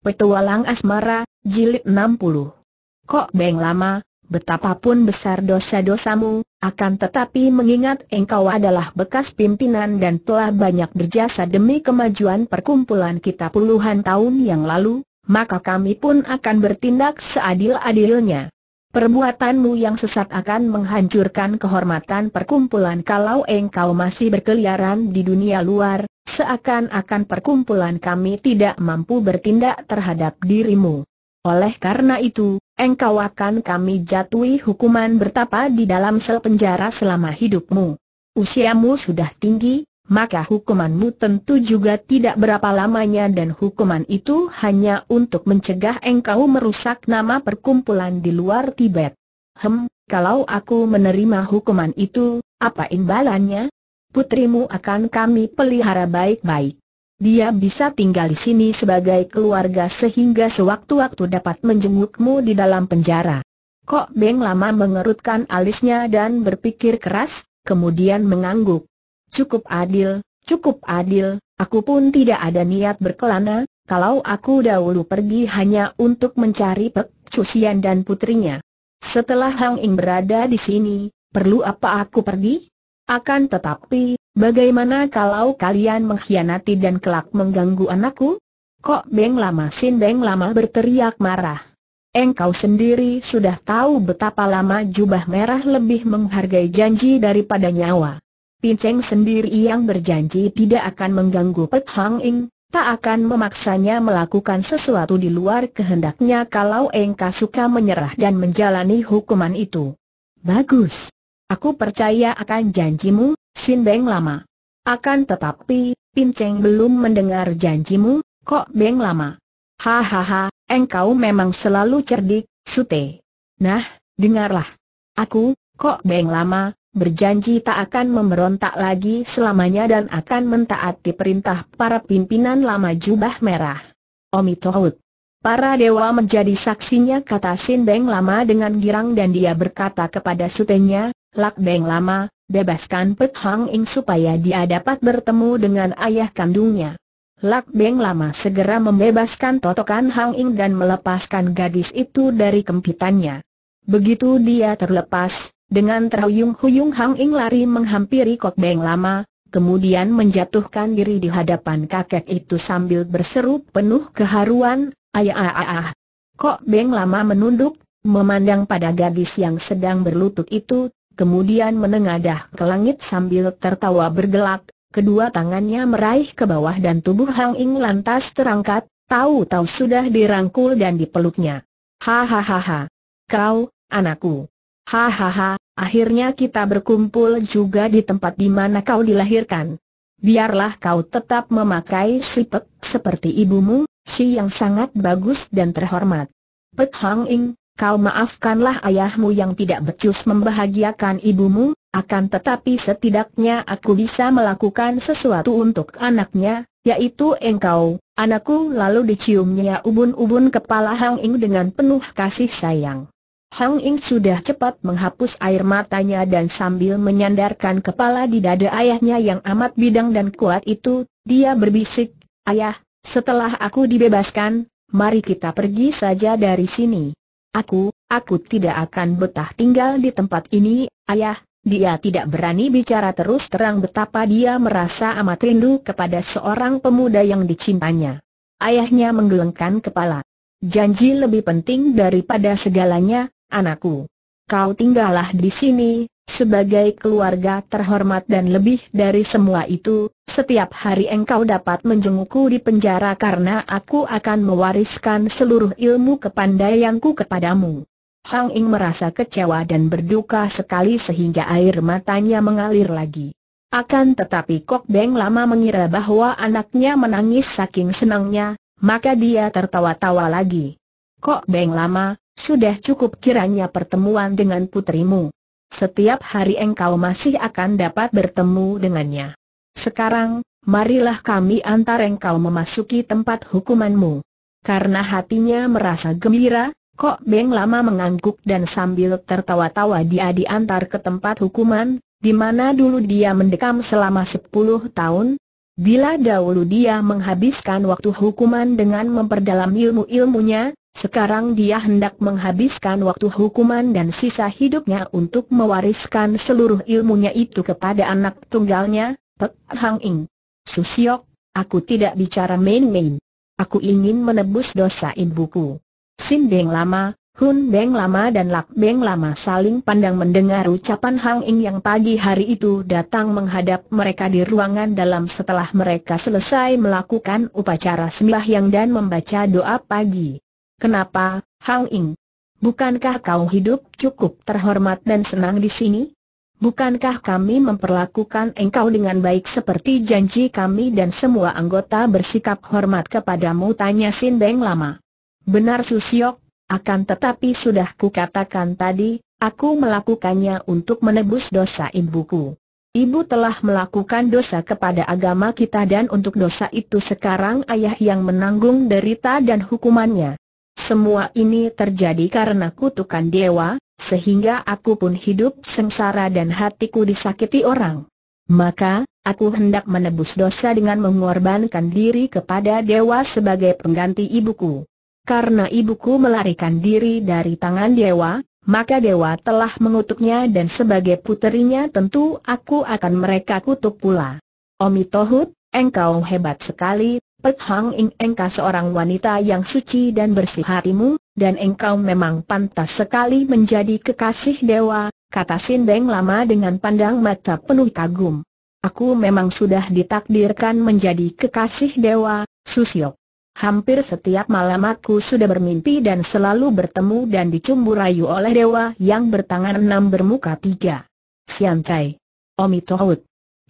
Petualang Asmara, Jilid 60 Kok Beng Lama, betapapun besar dosa-dosamu, akan tetapi mengingat engkau adalah bekas pimpinan dan telah banyak berjasa demi kemajuan perkumpulan kita puluhan tahun yang lalu, maka kami pun akan bertindak seadil-adilnya. Perbuatanmu yang sesat akan menghancurkan kehormatan perkumpulan kalau engkau masih berkeliaran di dunia luar, seakan-akan perkumpulan kami tidak mampu bertindak terhadap dirimu. Oleh karena itu, engkau akan kami jatuhi hukuman bertapa di dalam sel penjara selama hidupmu. Usiamu sudah tinggi, maka hukumanmu tentu juga tidak berapa lamanya dan hukuman itu hanya untuk mencegah engkau merusak nama perkumpulan di luar Tibet. Hem, kalau aku menerima hukuman itu, apa imbalannya? putrimu akan kami pelihara baik-baik. Dia bisa tinggal di sini sebagai keluarga sehingga sewaktu-waktu dapat menjengukmu di dalam penjara. Kok Beng lama mengerutkan alisnya dan berpikir keras, kemudian mengangguk. Cukup adil, cukup adil, aku pun tidak ada niat berkelana, kalau aku dahulu pergi hanya untuk mencari Pek Cusian dan putrinya. Setelah Hang Ing berada di sini, perlu apa aku pergi? Akan tetapi, bagaimana kalau kalian mengkhianati dan kelak mengganggu anakku? Kok Beng Lama Sin Beng Lama berteriak marah. Engkau sendiri sudah tahu betapa lama jubah merah lebih menghargai janji daripada nyawa. Pinceng sendiri yang berjanji tidak akan mengganggu Pek Hang Ing, tak akan memaksanya melakukan sesuatu di luar kehendaknya kalau engkau suka menyerah dan menjalani hukuman itu. Bagus. Aku percaya akan janjimu, Sin Beng Lama. Akan tetapi, Pin Cheng belum mendengar janjimu, kok Beng Lama. Hahaha, engkau memang selalu cerdik, Sute. Nah, dengarlah. Aku, kok Beng Lama, berjanji tak akan memberontak lagi selamanya dan akan mentaati perintah para pimpinan lama jubah merah. Omitohut. Para dewa menjadi saksinya kata Sin Beng Lama dengan girang dan dia berkata kepada sutenya, Lak Beng lama, bebaskan Pet Hang Ing supaya dia dapat bertemu dengan ayah kandungnya. Lak Beng lama segera membebaskan totokan Hang Ing dan melepaskan gadis itu dari kempitannya. Begitu dia terlepas, dengan terhuyung-huyung Hang Ing lari menghampiri Kok Beng lama, kemudian menjatuhkan diri di hadapan kakek itu sambil berseru penuh keharuan, ayah ah ah Kok Beng lama menunduk, memandang pada gadis yang sedang berlutut itu, kemudian menengadah ke langit sambil tertawa bergelak, kedua tangannya meraih ke bawah dan tubuh Hang Ing lantas terangkat, tahu-tahu sudah dirangkul dan dipeluknya. Hahaha. Kau, anakku. Hahaha, akhirnya kita berkumpul juga di tempat di mana kau dilahirkan. Biarlah kau tetap memakai sipek seperti ibumu, si yang sangat bagus dan terhormat. Pet Hang Ing, kau maafkanlah ayahmu yang tidak becus membahagiakan ibumu, akan tetapi setidaknya aku bisa melakukan sesuatu untuk anaknya, yaitu engkau, anakku lalu diciumnya ubun-ubun kepala Hang Ing dengan penuh kasih sayang. Hang Ing sudah cepat menghapus air matanya dan sambil menyandarkan kepala di dada ayahnya yang amat bidang dan kuat itu, dia berbisik, Ayah, setelah aku dibebaskan, mari kita pergi saja dari sini. Aku, aku tidak akan betah tinggal di tempat ini, ayah. Dia tidak berani bicara terus terang betapa dia merasa amat rindu kepada seorang pemuda yang dicintanya. Ayahnya menggelengkan kepala. Janji lebih penting daripada segalanya, anakku. Kau tinggallah di sini, sebagai keluarga terhormat dan lebih dari semua itu, setiap hari engkau dapat menjengukku di penjara karena aku akan mewariskan seluruh ilmu kepandaianku kepadamu. Hang Ing merasa kecewa dan berduka sekali sehingga air matanya mengalir lagi. Akan tetapi Kok Beng lama mengira bahwa anaknya menangis saking senangnya, maka dia tertawa-tawa lagi. Kok Beng lama, sudah cukup kiranya pertemuan dengan putrimu. Setiap hari engkau masih akan dapat bertemu dengannya. Sekarang, marilah kami antar engkau memasuki tempat hukumanmu. Karena hatinya merasa gembira, Kok Beng lama mengangguk dan sambil tertawa-tawa dia diantar ke tempat hukuman, di mana dulu dia mendekam selama sepuluh tahun. Bila dahulu dia menghabiskan waktu hukuman dengan memperdalam ilmu-ilmunya, sekarang dia hendak menghabiskan waktu hukuman dan sisa hidupnya untuk mewariskan seluruh ilmunya itu kepada anak tunggalnya, Pek Hang Ing. Susiok, aku tidak bicara main-main. Aku ingin menebus dosa ibuku. Sim Beng Lama, Hun Beng Lama dan Lak Beng Lama saling pandang mendengar ucapan Hang Ing yang pagi hari itu datang menghadap mereka di ruangan dalam setelah mereka selesai melakukan upacara sembahyang dan membaca doa pagi. Kenapa, Hang Ing? Bukankah kau hidup cukup terhormat dan senang di sini? Bukankah kami memperlakukan engkau dengan baik seperti janji kami dan semua anggota bersikap hormat kepadamu? Tanya Sin Beng lama. Benar Susiok, akan tetapi sudah kukatakan tadi, aku melakukannya untuk menebus dosa ibuku. Ibu telah melakukan dosa kepada agama kita dan untuk dosa itu sekarang ayah yang menanggung derita dan hukumannya. Semua ini terjadi karena kutukan dewa, sehingga aku pun hidup sengsara dan hatiku disakiti orang. Maka, aku hendak menebus dosa dengan mengorbankan diri kepada dewa sebagai pengganti ibuku. Karena ibuku melarikan diri dari tangan dewa, maka dewa telah mengutuknya dan sebagai puterinya tentu aku akan mereka kutuk pula. Omi Tohut, engkau hebat sekali, Pek Hang Ing engkau seorang wanita yang suci dan bersih hatimu, dan engkau memang pantas sekali menjadi kekasih dewa, kata Sin Beng lama dengan pandang mata penuh kagum. Aku memang sudah ditakdirkan menjadi kekasih dewa, Susiok. Hampir setiap malam aku sudah bermimpi dan selalu bertemu dan dicumbu rayu oleh dewa yang bertangan enam bermuka tiga. Sian Chai. Omi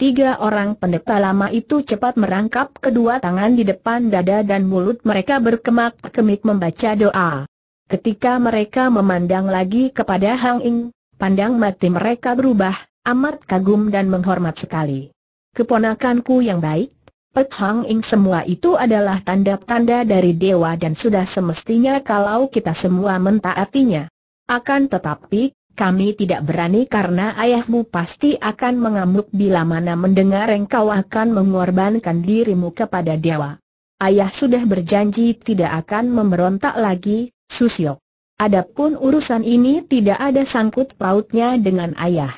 Tiga orang pendeta lama itu cepat merangkap kedua tangan di depan dada dan mulut mereka berkemak-kemik membaca doa. Ketika mereka memandang lagi kepada Hang Ing, pandang mati mereka berubah, amat kagum dan menghormat sekali. Keponakanku yang baik, Pet Hang Ing semua itu adalah tanda-tanda dari dewa dan sudah semestinya kalau kita semua mentaatinya. Akan tetapi, kami tidak berani karena ayahmu pasti akan mengamuk bila mana mendengar engkau akan mengorbankan dirimu kepada dewa. Ayah sudah berjanji tidak akan memberontak lagi, Susio. Adapun urusan ini tidak ada sangkut pautnya dengan ayah.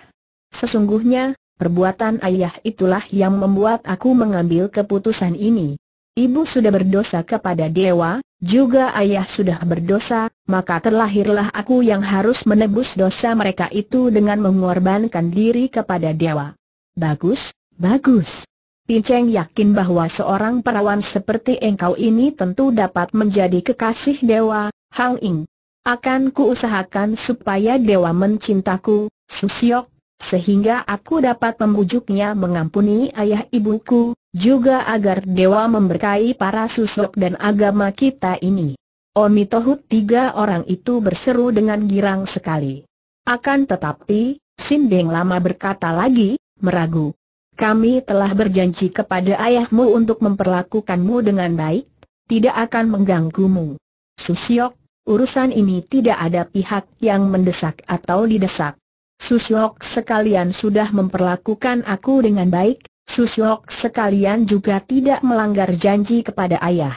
Sesungguhnya, perbuatan ayah itulah yang membuat aku mengambil keputusan ini. Ibu sudah berdosa kepada dewa, juga ayah sudah berdosa, maka terlahirlah aku yang harus menebus dosa mereka itu dengan mengorbankan diri kepada dewa. Bagus, bagus. Pinceng yakin bahwa seorang perawan seperti engkau ini tentu dapat menjadi kekasih dewa, Hang Ing. Akan kuusahakan supaya dewa mencintaku, Susiok, sehingga aku dapat membujuknya mengampuni ayah ibuku, juga agar dewa memberkahi para susuk dan agama kita ini. Omitohut tiga orang itu berseru dengan girang sekali. Akan tetapi, Sindeng lama berkata lagi, meragu. Kami telah berjanji kepada ayahmu untuk memperlakukanmu dengan baik, tidak akan mengganggumu. Susiok, urusan ini tidak ada pihak yang mendesak atau didesak. Susyok sekalian sudah memperlakukan aku dengan baik, Susyok sekalian juga tidak melanggar janji kepada ayah.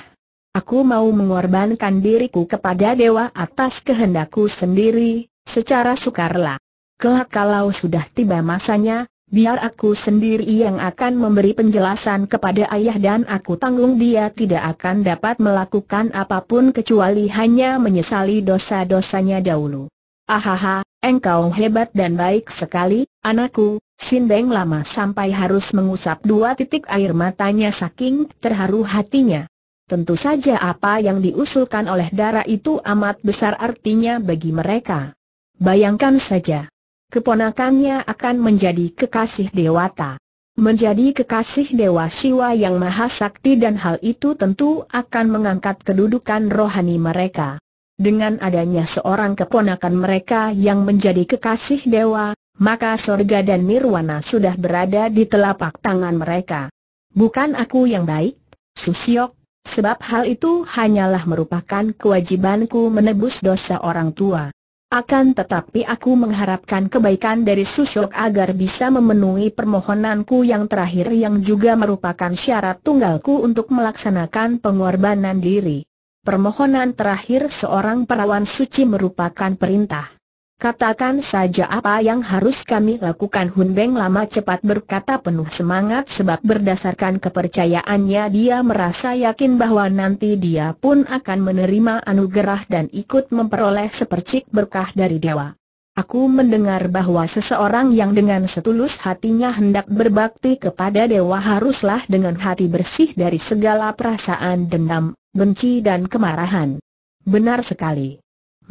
Aku mau mengorbankan diriku kepada dewa atas kehendakku sendiri, secara sukarela. Kelak kalau sudah tiba masanya, biar aku sendiri yang akan memberi penjelasan kepada ayah dan aku tanggung dia tidak akan dapat melakukan apapun kecuali hanya menyesali dosa-dosanya dahulu. Ahaha, engkau hebat dan baik sekali, anakku, Sindeng lama sampai harus mengusap dua titik air matanya saking terharu hatinya. Tentu saja apa yang diusulkan oleh Dara itu amat besar artinya bagi mereka. Bayangkan saja. Keponakannya akan menjadi kekasih dewata. Menjadi kekasih Dewa Siwa yang Maha Sakti dan hal itu tentu akan mengangkat kedudukan rohani mereka. Dengan adanya seorang keponakan mereka yang menjadi kekasih dewa, maka sorga dan nirwana sudah berada di telapak tangan mereka. Bukan aku yang baik, Susiok, sebab hal itu hanyalah merupakan kewajibanku menebus dosa orang tua. Akan tetapi aku mengharapkan kebaikan dari Susiok agar bisa memenuhi permohonanku yang terakhir yang juga merupakan syarat tunggalku untuk melaksanakan pengorbanan diri. Permohonan terakhir seorang perawan suci merupakan perintah. Katakan saja apa yang harus kami lakukan Hun Beng lama cepat berkata penuh semangat sebab berdasarkan kepercayaannya dia merasa yakin bahwa nanti dia pun akan menerima anugerah dan ikut memperoleh sepercik berkah dari dewa. Aku mendengar bahwa seseorang yang dengan setulus hatinya hendak berbakti kepada dewa haruslah dengan hati bersih dari segala perasaan dendam, benci dan kemarahan. Benar sekali.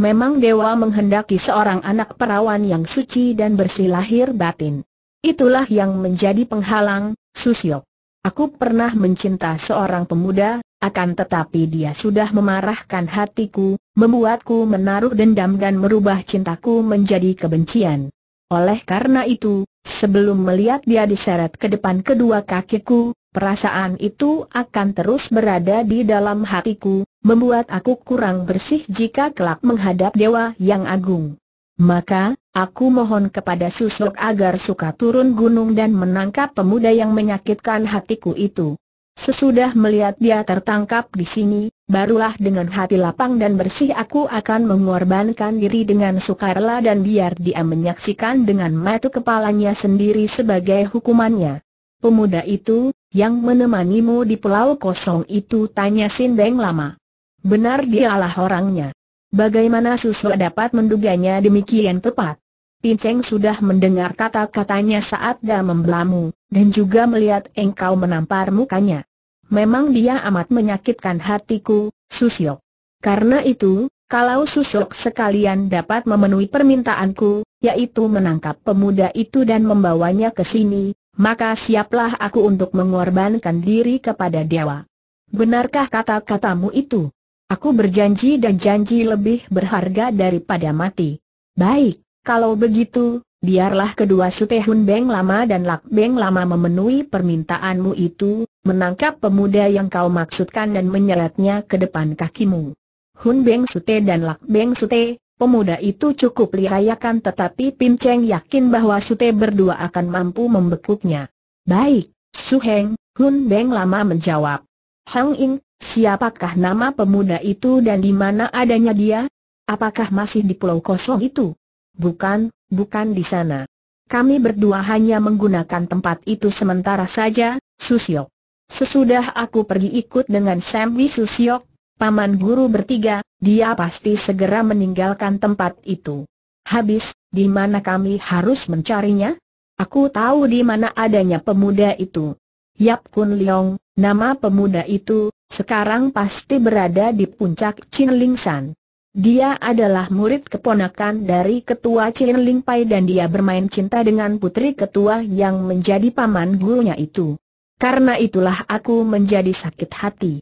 Memang dewa menghendaki seorang anak perawan yang suci dan bersih lahir batin. Itulah yang menjadi penghalang, Susyok. Aku pernah mencinta seorang pemuda, akan tetapi dia sudah memarahkan hatiku, membuatku menaruh dendam dan merubah cintaku menjadi kebencian. Oleh karena itu, sebelum melihat dia diseret ke depan kedua kakiku, Perasaan itu akan terus berada di dalam hatiku, membuat aku kurang bersih jika kelak menghadap Dewa yang Agung. Maka, aku mohon kepada Susok agar suka turun gunung dan menangkap pemuda yang menyakitkan hatiku itu. Sesudah melihat dia tertangkap di sini, barulah dengan hati lapang dan bersih aku akan mengorbankan diri dengan sukarela dan biar dia menyaksikan dengan mata kepalanya sendiri sebagai hukumannya. Pemuda itu, yang menemanimu di pulau kosong itu? Tanya Sindeng lama. Benar dialah orangnya. Bagaimana Susu dapat menduganya demikian tepat? Pinceng sudah mendengar kata-katanya saat dia membelamu, dan juga melihat engkau menampar mukanya. Memang dia amat menyakitkan hatiku, Susyok. Karena itu, kalau Susyok sekalian dapat memenuhi permintaanku, yaitu menangkap pemuda itu dan membawanya ke sini, maka siaplah aku untuk mengorbankan diri kepada dewa. Benarkah kata-katamu itu? Aku berjanji dan janji lebih berharga daripada mati. Baik, kalau begitu, biarlah kedua Sutehun Beng Lama dan Lak Beng Lama memenuhi permintaanmu itu, menangkap pemuda yang kau maksudkan dan menyeretnya ke depan kakimu. Hun Beng Sute dan Lak Beng Sute, Pemuda itu cukup lihayakan tetapi Pim Cheng yakin bahwa Sute berdua akan mampu membekuknya. Baik, Su Heng, Hun Beng lama menjawab. Hang Ing, siapakah nama pemuda itu dan di mana adanya dia? Apakah masih di pulau kosong itu? Bukan, bukan di sana. Kami berdua hanya menggunakan tempat itu sementara saja, Siok. Sesudah aku pergi ikut dengan Sambi Siok, paman guru bertiga, dia pasti segera meninggalkan tempat itu. Habis, di mana kami harus mencarinya? Aku tahu di mana adanya pemuda itu. Yap Kun Leong, nama pemuda itu, sekarang pasti berada di puncak Chin Ling San. Dia adalah murid keponakan dari ketua Chin Ling Pai dan dia bermain cinta dengan putri ketua yang menjadi paman gurunya itu. Karena itulah aku menjadi sakit hati.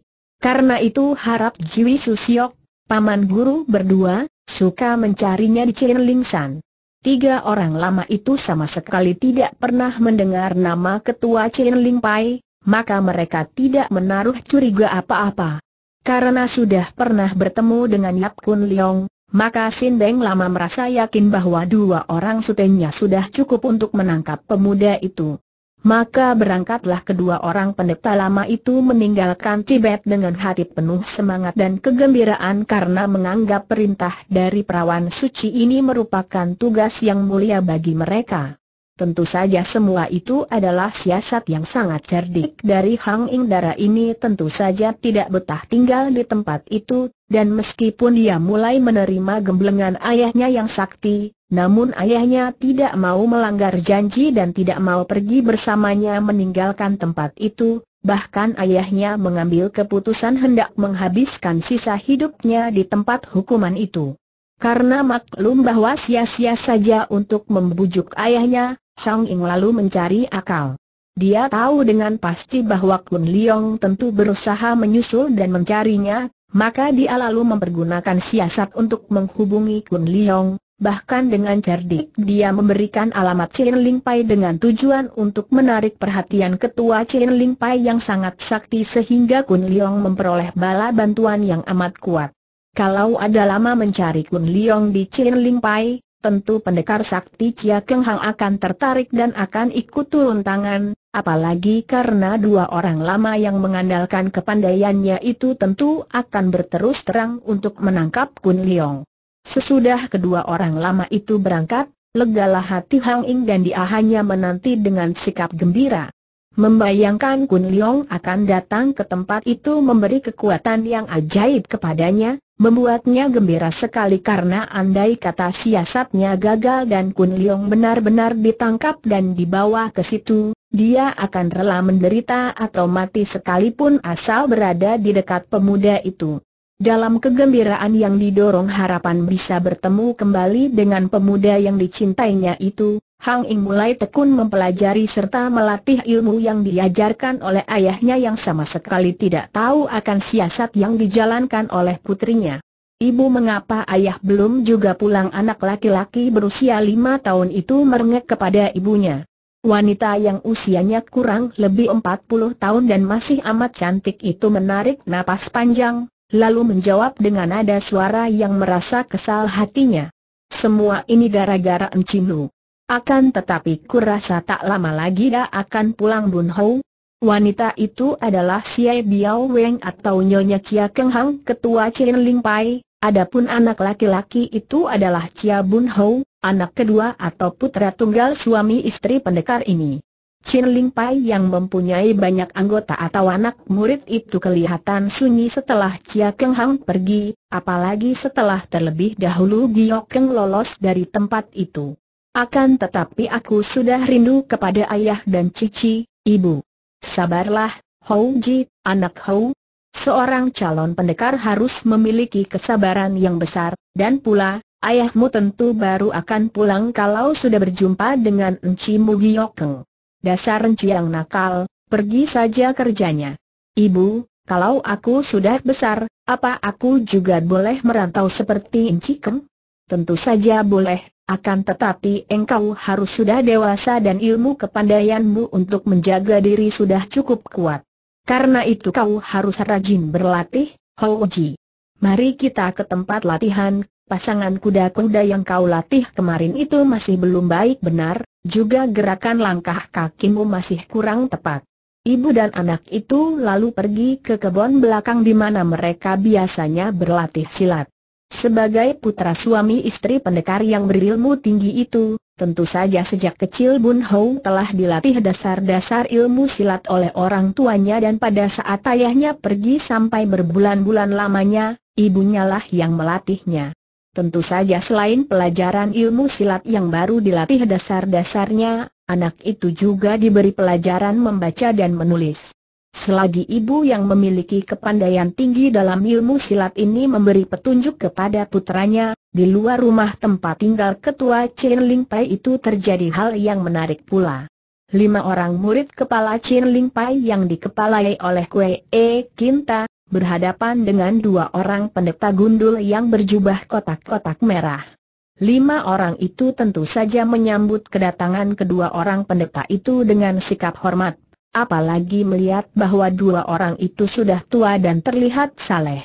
Karena itu harap Jiwi Susiok, paman guru berdua, suka mencarinya di Cilin Lingsan. Tiga orang lama itu sama sekali tidak pernah mendengar nama ketua Cilin Ling maka mereka tidak menaruh curiga apa-apa. Karena sudah pernah bertemu dengan Yap Kun Leong, maka Sin Deng lama merasa yakin bahwa dua orang sutenya sudah cukup untuk menangkap pemuda itu. Maka berangkatlah kedua orang pendeta lama itu meninggalkan Tibet dengan hati penuh semangat dan kegembiraan karena menganggap perintah dari perawan suci ini merupakan tugas yang mulia bagi mereka. Tentu saja semua itu adalah siasat yang sangat cerdik dari Hang Indara ini tentu saja tidak betah tinggal di tempat itu, dan meskipun dia mulai menerima gemblengan ayahnya yang sakti, namun ayahnya tidak mau melanggar janji dan tidak mau pergi bersamanya meninggalkan tempat itu, bahkan ayahnya mengambil keputusan hendak menghabiskan sisa hidupnya di tempat hukuman itu. Karena maklum bahwa sia-sia saja untuk membujuk ayahnya, Hang Ying lalu mencari akal. Dia tahu dengan pasti bahwa Kun Liyong tentu berusaha menyusul dan mencarinya, maka dia lalu mempergunakan siasat untuk menghubungi Kun Liyong bahkan dengan cerdik dia memberikan alamat Chin Ling Pai dengan tujuan untuk menarik perhatian ketua Chin Ling Pai yang sangat sakti sehingga Kun Leong memperoleh bala bantuan yang amat kuat. Kalau ada lama mencari Kun Leong di Chin Ling Pai, tentu pendekar sakti Chia Keng Hang akan tertarik dan akan ikut turun tangan, apalagi karena dua orang lama yang mengandalkan kepandaiannya itu tentu akan berterus terang untuk menangkap Kun Leong. Sesudah kedua orang lama itu berangkat, legalah hati Hang Ing dan dia hanya menanti dengan sikap gembira. Membayangkan Kun Leong akan datang ke tempat itu memberi kekuatan yang ajaib kepadanya, membuatnya gembira sekali karena andai kata siasatnya gagal dan Kun Leong benar-benar ditangkap dan dibawa ke situ, dia akan rela menderita atau mati sekalipun asal berada di dekat pemuda itu. Dalam kegembiraan yang didorong harapan bisa bertemu kembali dengan pemuda yang dicintainya itu, Hang Ing mulai tekun mempelajari serta melatih ilmu yang diajarkan oleh ayahnya yang sama sekali tidak tahu akan siasat yang dijalankan oleh putrinya. Ibu mengapa ayah belum juga pulang anak laki-laki berusia lima tahun itu merengek kepada ibunya. Wanita yang usianya kurang lebih empat puluh tahun dan masih amat cantik itu menarik napas panjang, lalu menjawab dengan nada suara yang merasa kesal hatinya. Semua ini gara-gara Lu. Akan tetapi kurasa tak lama lagi dia akan pulang Bun Hou. Wanita itu adalah Siai Biao Weng atau Nyonya Chia Keng Hang, ketua Chin Ling Pai. Adapun anak laki-laki itu adalah Chia Bun Hou, anak kedua atau putra tunggal suami istri pendekar ini. Chin Ling Pai yang mempunyai banyak anggota atau anak murid itu kelihatan sunyi setelah Chia Keng Hang pergi, apalagi setelah terlebih dahulu Giok Keng lolos dari tempat itu. Akan tetapi aku sudah rindu kepada ayah dan cici, ibu. Sabarlah, Hou Ji, anak Hou, Seorang calon pendekar harus memiliki kesabaran yang besar, dan pula, ayahmu tentu baru akan pulang kalau sudah berjumpa dengan Enci Mugiokeng dasar yang nakal, pergi saja kerjanya. Ibu, kalau aku sudah besar, apa aku juga boleh merantau seperti Encikem? Tentu saja boleh, akan tetapi engkau harus sudah dewasa dan ilmu kepandaianmu untuk menjaga diri sudah cukup kuat. Karena itu kau harus rajin berlatih, Hoji. Mari kita ke tempat latihan, pasangan kuda-kuda yang kau latih kemarin itu masih belum baik benar, juga gerakan langkah kakimu masih kurang tepat. Ibu dan anak itu lalu pergi ke kebun belakang di mana mereka biasanya berlatih silat. Sebagai putra suami istri pendekar yang berilmu tinggi itu, tentu saja sejak kecil Bun Hou telah dilatih dasar-dasar ilmu silat oleh orang tuanya dan pada saat ayahnya pergi sampai berbulan-bulan lamanya, ibunya lah yang melatihnya. Tentu saja selain pelajaran ilmu silat yang baru dilatih dasar-dasarnya, anak itu juga diberi pelajaran membaca dan menulis. Selagi ibu yang memiliki kepandaian tinggi dalam ilmu silat ini memberi petunjuk kepada putranya, di luar rumah tempat tinggal ketua Chin Ling Pai itu terjadi hal yang menarik pula. Lima orang murid kepala Chin Ling Pai yang dikepalai oleh Kue E Kinta, berhadapan dengan dua orang pendeta gundul yang berjubah kotak-kotak merah. Lima orang itu tentu saja menyambut kedatangan kedua orang pendeta itu dengan sikap hormat, apalagi melihat bahwa dua orang itu sudah tua dan terlihat saleh.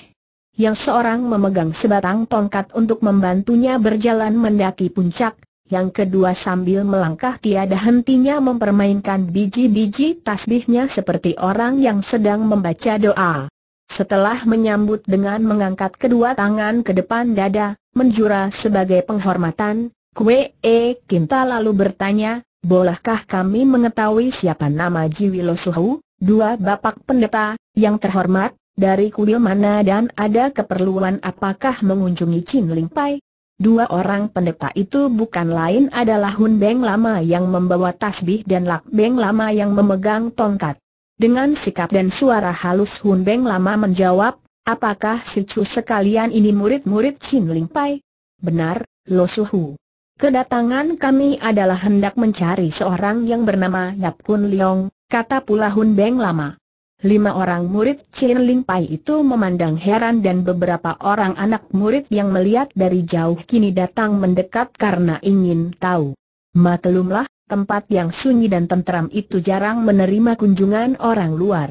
Yang seorang memegang sebatang tongkat untuk membantunya berjalan mendaki puncak, yang kedua sambil melangkah tiada hentinya mempermainkan biji-biji tasbihnya seperti orang yang sedang membaca doa. Setelah menyambut dengan mengangkat kedua tangan ke depan dada, menjura sebagai penghormatan, Kue E Kinta lalu bertanya, bolehkah kami mengetahui siapa nama Ji Suhu, dua bapak pendeta, yang terhormat, dari kuil mana dan ada keperluan apakah mengunjungi Chin Ling Pai? Dua orang pendeta itu bukan lain adalah Hun Beng Lama yang membawa tasbih dan Lak Beng Lama yang memegang tongkat. Dengan sikap dan suara halus Hun Beng lama menjawab, apakah si Chu sekalian ini murid-murid Chin Ling Pai? Benar, Lo Hu. Kedatangan kami adalah hendak mencari seorang yang bernama Yap Kun Leong, kata pula Hun Beng lama. Lima orang murid Chin Ling Pai itu memandang heran dan beberapa orang anak murid yang melihat dari jauh kini datang mendekat karena ingin tahu. Maklumlah, tempat yang sunyi dan tentram itu jarang menerima kunjungan orang luar.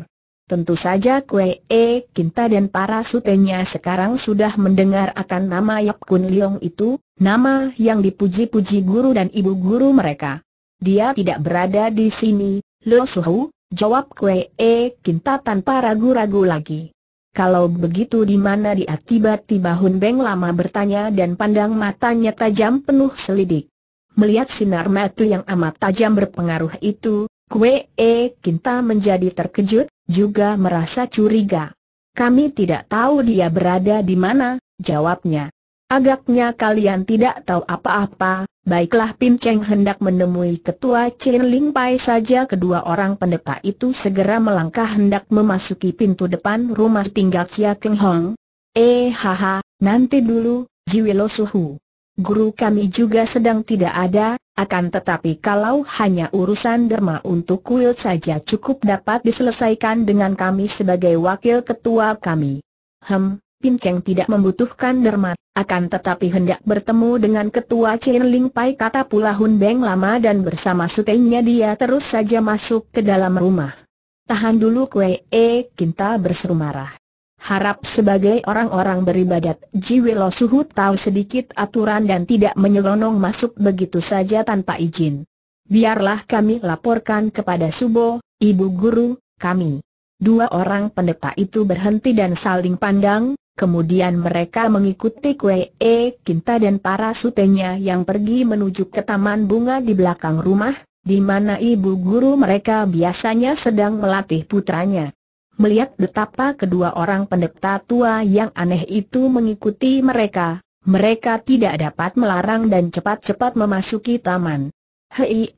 Tentu saja Kue e, Kinta dan para sutenya sekarang sudah mendengar akan nama Yap Kun Leong itu, nama yang dipuji-puji guru dan ibu guru mereka. Dia tidak berada di sini, Lo Suhu, jawab Kue e, Kinta tanpa ragu-ragu lagi. Kalau begitu di mana dia tiba-tiba Hun Beng lama bertanya dan pandang matanya tajam penuh selidik. Melihat sinar mata yang amat tajam berpengaruh itu, Kue E Kinta menjadi terkejut, juga merasa curiga. Kami tidak tahu dia berada di mana, jawabnya. Agaknya kalian tidak tahu apa-apa, baiklah Pin Cheng hendak menemui ketua Chin Ling Pai saja kedua orang pendeta itu segera melangkah hendak memasuki pintu depan rumah tinggal Chia Keng Hong. Eh haha, nanti dulu, Jiwilo Suhu. Guru kami juga sedang tidak ada, akan tetapi kalau hanya urusan derma untuk kuil saja cukup dapat diselesaikan dengan kami sebagai wakil ketua kami. Hem, Pinceng tidak membutuhkan derma, akan tetapi hendak bertemu dengan ketua Chin Ling Pai kata pula Hun Beng lama dan bersama sutenya dia terus saja masuk ke dalam rumah. Tahan dulu kue eh, Kinta berseru marah. Harap sebagai orang-orang beribadat, Jiwilo Suhu tahu sedikit aturan dan tidak menyelonong masuk begitu saja tanpa izin. Biarlah kami laporkan kepada Subo, Ibu Guru, kami. Dua orang pendeta itu berhenti dan saling pandang, kemudian mereka mengikuti Kue E Kinta dan para sutenya yang pergi menuju ke taman bunga di belakang rumah, di mana ibu guru mereka biasanya sedang melatih putranya. Melihat betapa kedua orang pendeta tua yang aneh itu mengikuti mereka, mereka tidak dapat melarang dan cepat-cepat memasuki taman. Hei,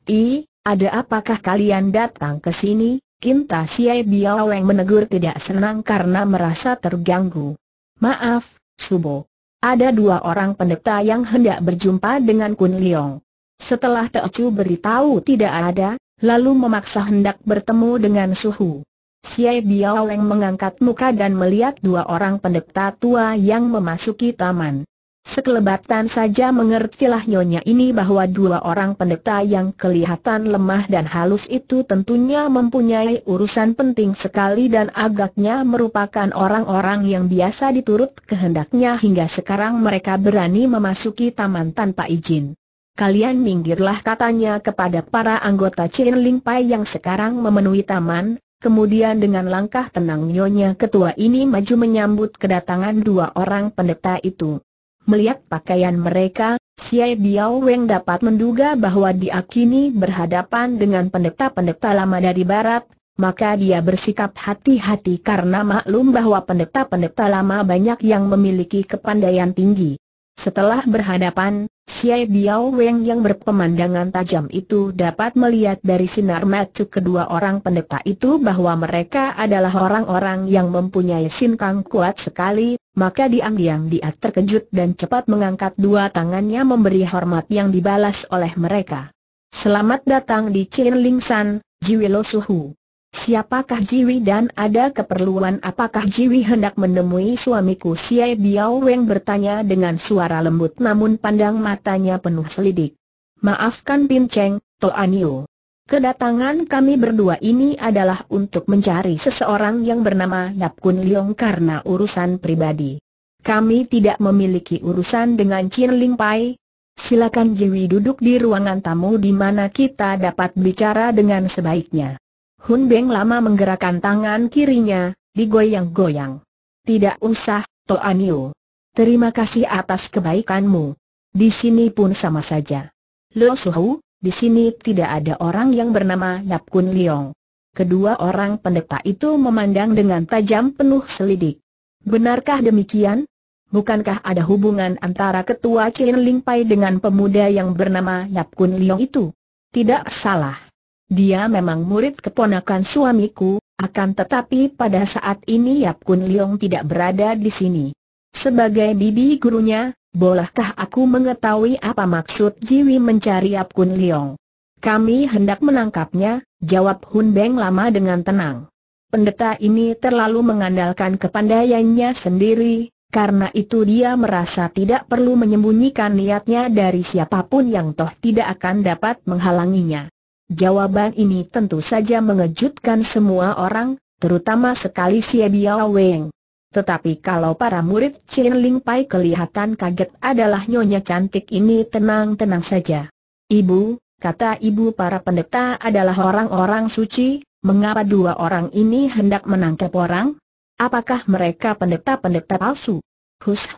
ada apakah kalian datang ke sini? Kinta Siai Biaweng menegur tidak senang karena merasa terganggu. Maaf, Subo. Ada dua orang pendeta yang hendak berjumpa dengan Kun Leong. Setelah Teocu beritahu tidak ada, lalu memaksa hendak bertemu dengan Suhu. Xie Biaoleng mengangkat muka dan melihat dua orang pendeta tua yang memasuki taman. Sekelebatan saja mengertilah nyonya ini bahwa dua orang pendeta yang kelihatan lemah dan halus itu tentunya mempunyai urusan penting sekali dan agaknya merupakan orang-orang yang biasa diturut kehendaknya hingga sekarang mereka berani memasuki taman tanpa izin. Kalian minggirlah katanya kepada para anggota Chin Ling Pai yang sekarang memenuhi taman, Kemudian dengan langkah tenang Nyonya Ketua ini maju menyambut kedatangan dua orang pendeta itu. Melihat pakaian mereka, Siai Biao Weng dapat menduga bahwa dia kini berhadapan dengan pendeta-pendeta lama dari barat, maka dia bersikap hati-hati karena maklum bahwa pendeta-pendeta lama banyak yang memiliki kepandaian tinggi. Setelah berhadapan, Xie Biao Weng yang berpemandangan tajam itu dapat melihat dari sinar mata kedua orang pendeta itu bahwa mereka adalah orang-orang yang mempunyai sinkang kuat sekali, maka diam-diam dia terkejut dan cepat mengangkat dua tangannya memberi hormat yang dibalas oleh mereka. Selamat datang di Chin Ling San, Jiwilo Suhu. Siapakah Jiwi dan ada keperluan apakah Jiwi hendak menemui suamiku Siai Biao Weng bertanya dengan suara lembut namun pandang matanya penuh selidik. Maafkan Pin Cheng, Toanio. Kedatangan kami berdua ini adalah untuk mencari seseorang yang bernama Yap Kun Leong karena urusan pribadi. Kami tidak memiliki urusan dengan Chin Ling Pai, Silakan Jiwi duduk di ruangan tamu di mana kita dapat bicara dengan sebaiknya. Hun Beng lama menggerakkan tangan kirinya, digoyang-goyang. Tidak usah, Toanio. Terima kasih atas kebaikanmu. Di sini pun sama saja. Lo Suhu, di sini tidak ada orang yang bernama Yap Kun Liong. Kedua orang pendeta itu memandang dengan tajam penuh selidik. Benarkah demikian? Bukankah ada hubungan antara ketua Chin Ling Pai dengan pemuda yang bernama Yap Kun Liong itu? Tidak salah. Dia memang murid keponakan suamiku, akan tetapi pada saat ini Yap Kun Leong tidak berada di sini. Sebagai bibi gurunya, bolehkah aku mengetahui apa maksud Jiwi mencari Yap Kun Leong? Kami hendak menangkapnya, jawab Hun Beng lama dengan tenang. Pendeta ini terlalu mengandalkan kepandaiannya sendiri, karena itu dia merasa tidak perlu menyembunyikan niatnya dari siapapun yang toh tidak akan dapat menghalanginya. Jawaban ini tentu saja mengejutkan semua orang, terutama sekali si Biao Weng. Tetapi kalau para murid Chin Ling Pai kelihatan kaget adalah nyonya cantik ini tenang-tenang saja. Ibu, kata ibu para pendeta adalah orang-orang suci, mengapa dua orang ini hendak menangkap orang? Apakah mereka pendeta-pendeta palsu? Hus,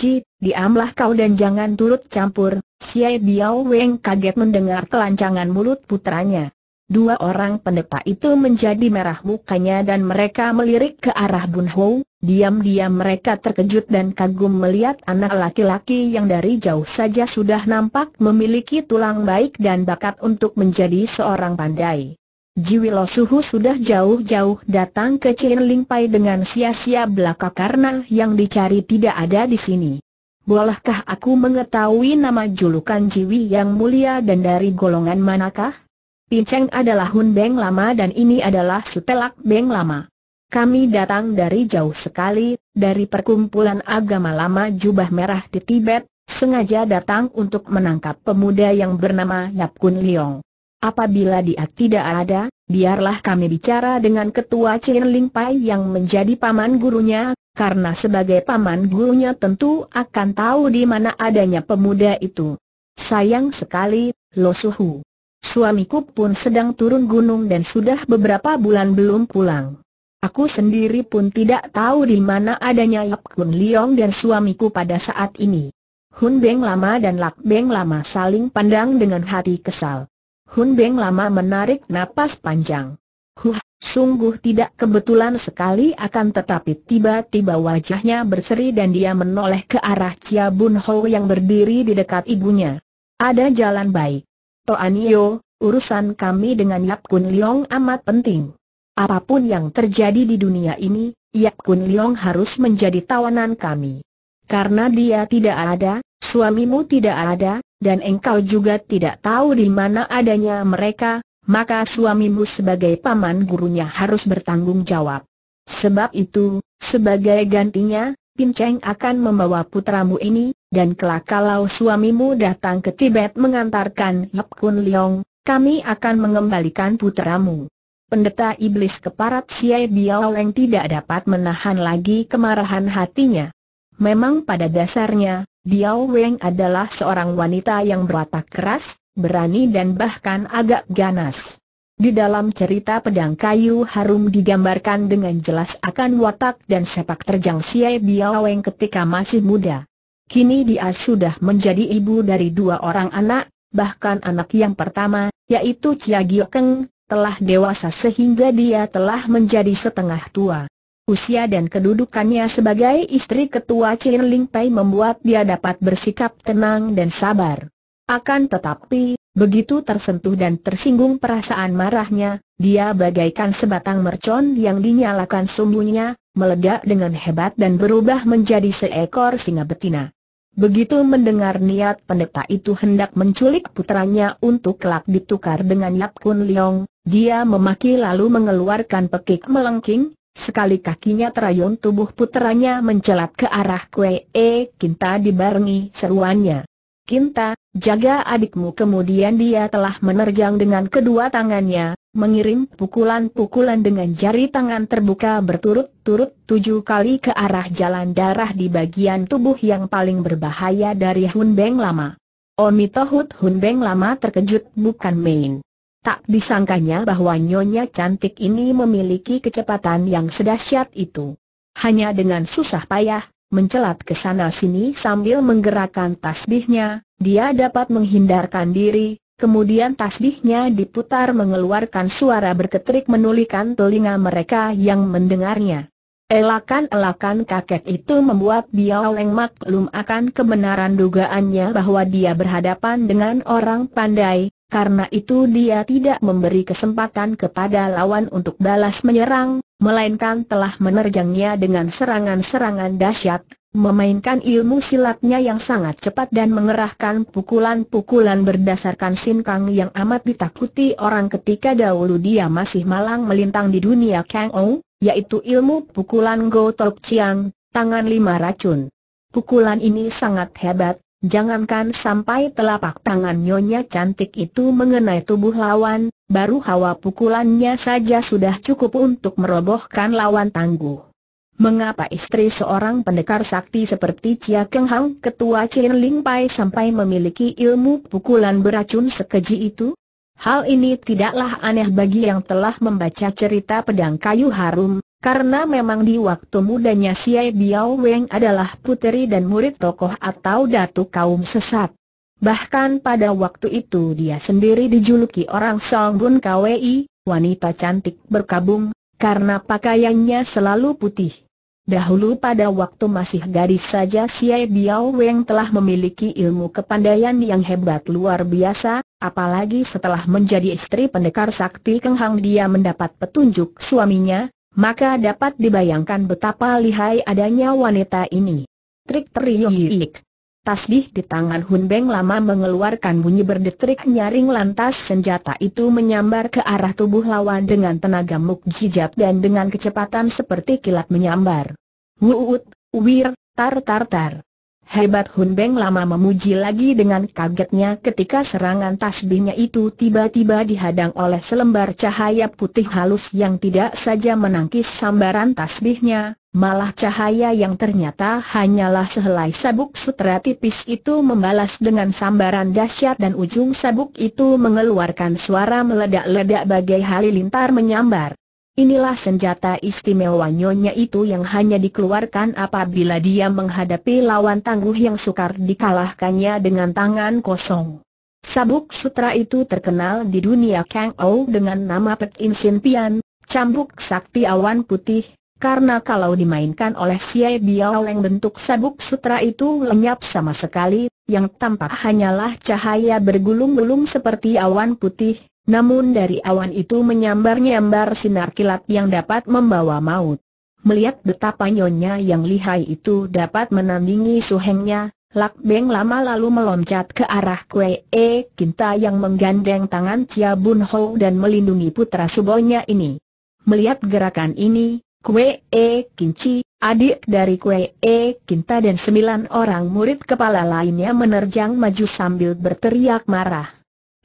Ji, diamlah kau dan jangan turut campur, Xie Biao Weng kaget mendengar kelancangan mulut putranya. Dua orang pendeta itu menjadi merah mukanya dan mereka melirik ke arah Bun Hou, diam-diam mereka terkejut dan kagum melihat anak laki-laki yang dari jauh saja sudah nampak memiliki tulang baik dan bakat untuk menjadi seorang pandai. Lo Suhu sudah jauh-jauh datang ke Chin Ling Pai dengan sia-sia belaka karena yang dicari tidak ada di sini. Bolehkah aku mengetahui nama julukan Jiwi yang mulia dan dari golongan manakah? Pinceng adalah Hun Beng Lama dan ini adalah Sutelak Beng Lama. Kami datang dari jauh sekali, dari perkumpulan agama lama jubah merah di Tibet, sengaja datang untuk menangkap pemuda yang bernama Yap Kun Leong. Apabila dia tidak ada, biarlah kami bicara dengan ketua Chin Ling Pai yang menjadi paman gurunya, karena sebagai paman gurunya tentu akan tahu di mana adanya pemuda itu. Sayang sekali, Lo Suhu. Suamiku pun sedang turun gunung dan sudah beberapa bulan belum pulang. Aku sendiri pun tidak tahu di mana adanya Yap Kun Liong dan suamiku pada saat ini. Hun Beng Lama dan Lak Beng Lama saling pandang dengan hati kesal. Hun Beng Lama menarik napas panjang. Huh, Sungguh tidak kebetulan sekali akan tetapi tiba-tiba wajahnya berseri dan dia menoleh ke arah Chia Bun Ho yang berdiri di dekat ibunya. Ada jalan baik. Toanio, urusan kami dengan Yap Kun Leong amat penting. Apapun yang terjadi di dunia ini, Yap Kun Leong harus menjadi tawanan kami. Karena dia tidak ada, suamimu tidak ada, dan engkau juga tidak tahu di mana adanya mereka, maka suamimu sebagai paman gurunya harus bertanggung jawab. Sebab itu, sebagai gantinya, Cheng akan membawa putramu ini, dan kelak kalau suamimu datang ke Tibet mengantarkan Yap Kun Leong, kami akan mengembalikan putramu. Pendeta iblis keparat Siai Biao Leng tidak dapat menahan lagi kemarahan hatinya. Memang pada dasarnya, Biao Weng adalah seorang wanita yang berwatak keras, berani dan bahkan agak ganas. Di dalam cerita pedang kayu harum digambarkan dengan jelas akan watak dan sepak terjang Siai Biaweng ketika masih muda. Kini dia sudah menjadi ibu dari dua orang anak, bahkan anak yang pertama, yaitu Cia Giokeng, telah dewasa sehingga dia telah menjadi setengah tua. Usia dan kedudukannya sebagai istri ketua Chin Ling Pai membuat dia dapat bersikap tenang dan sabar. Akan tetapi, begitu tersentuh dan tersinggung perasaan marahnya, dia bagaikan sebatang mercon yang dinyalakan sumbunya, meledak dengan hebat dan berubah menjadi seekor singa betina. Begitu mendengar niat pendeta itu hendak menculik putranya untuk kelak ditukar dengan Yap Kun Leong, dia memaki lalu mengeluarkan pekik melengking, sekali kakinya terayun tubuh putranya mencelat ke arah Kue E Kinta dibarengi seruannya. Kinta, Jaga adikmu kemudian dia telah menerjang dengan kedua tangannya, mengirim pukulan-pukulan dengan jari tangan terbuka berturut-turut tujuh kali ke arah jalan darah di bagian tubuh yang paling berbahaya dari Hun Beng Lama. Omitohut oh, Hun Beng Lama terkejut bukan main. Tak disangkanya bahwa nyonya cantik ini memiliki kecepatan yang sedahsyat itu. Hanya dengan susah payah, mencelat ke sana sini sambil menggerakkan tasbihnya, dia dapat menghindarkan diri, kemudian tasbihnya diputar mengeluarkan suara berketrik menulikan telinga mereka yang mendengarnya. Elakan-elakan kakek itu membuat Biao Leng maklum akan kebenaran dugaannya bahwa dia berhadapan dengan orang pandai, karena itu dia tidak memberi kesempatan kepada lawan untuk balas menyerang, melainkan telah menerjangnya dengan serangan-serangan dahsyat, memainkan ilmu silatnya yang sangat cepat dan mengerahkan pukulan-pukulan berdasarkan sinkang yang amat ditakuti orang ketika dahulu dia masih malang melintang di dunia Kang Ou, yaitu ilmu pukulan Go Tok Chiang, tangan lima racun. Pukulan ini sangat hebat, Jangankan sampai telapak tangan nyonya cantik itu mengenai tubuh lawan, baru hawa pukulannya saja sudah cukup untuk merobohkan lawan tangguh. Mengapa istri seorang pendekar sakti seperti Chia Keng Hang ketua Chin Ling Pai sampai memiliki ilmu pukulan beracun sekeji itu? Hal ini tidaklah aneh bagi yang telah membaca cerita pedang kayu harum, karena memang di waktu mudanya Xie Biao Weng adalah puteri dan murid tokoh atau datu kaum sesat. Bahkan pada waktu itu dia sendiri dijuluki orang Song Bun Kwei, wanita cantik berkabung, karena pakaiannya selalu putih. Dahulu pada waktu masih gadis saja Xie Biao Weng telah memiliki ilmu kepandaian yang hebat luar biasa, apalagi setelah menjadi istri pendekar sakti Keng Hang dia mendapat petunjuk suaminya, maka dapat dibayangkan betapa lihai adanya wanita ini. Trik teriik. Tasbih di tangan Hun Beng lama mengeluarkan bunyi berdetrik nyaring lantas senjata itu menyambar ke arah tubuh lawan dengan tenaga mukjizat dan dengan kecepatan seperti kilat menyambar. Wuut, wir, tar tar tar. Hebat Hun Beng lama memuji lagi dengan kagetnya ketika serangan tasbihnya itu tiba-tiba dihadang oleh selembar cahaya putih halus yang tidak saja menangkis sambaran tasbihnya, malah cahaya yang ternyata hanyalah sehelai sabuk sutra tipis itu membalas dengan sambaran dahsyat dan ujung sabuk itu mengeluarkan suara meledak-ledak bagai halilintar menyambar. Inilah senjata istimewa nyonya itu yang hanya dikeluarkan apabila dia menghadapi lawan tangguh yang sukar dikalahkannya dengan tangan kosong. Sabuk sutra itu terkenal di dunia Kang O dengan nama Pek In Pian, cambuk sakti awan putih, karena kalau dimainkan oleh Xie Biao yang bentuk sabuk sutra itu lenyap sama sekali, yang tampak hanyalah cahaya bergulung-gulung seperti awan putih, namun dari awan itu menyambar-nyambar sinar kilat yang dapat membawa maut. Melihat betapa nyonya yang lihai itu dapat menandingi suhengnya, Lak Beng lama lalu meloncat ke arah Kue E Kinta yang menggandeng tangan Chia Bun Ho dan melindungi putra subonya ini. Melihat gerakan ini, Kue E Kinci, adik dari Kue E Kinta dan sembilan orang murid kepala lainnya menerjang maju sambil berteriak marah.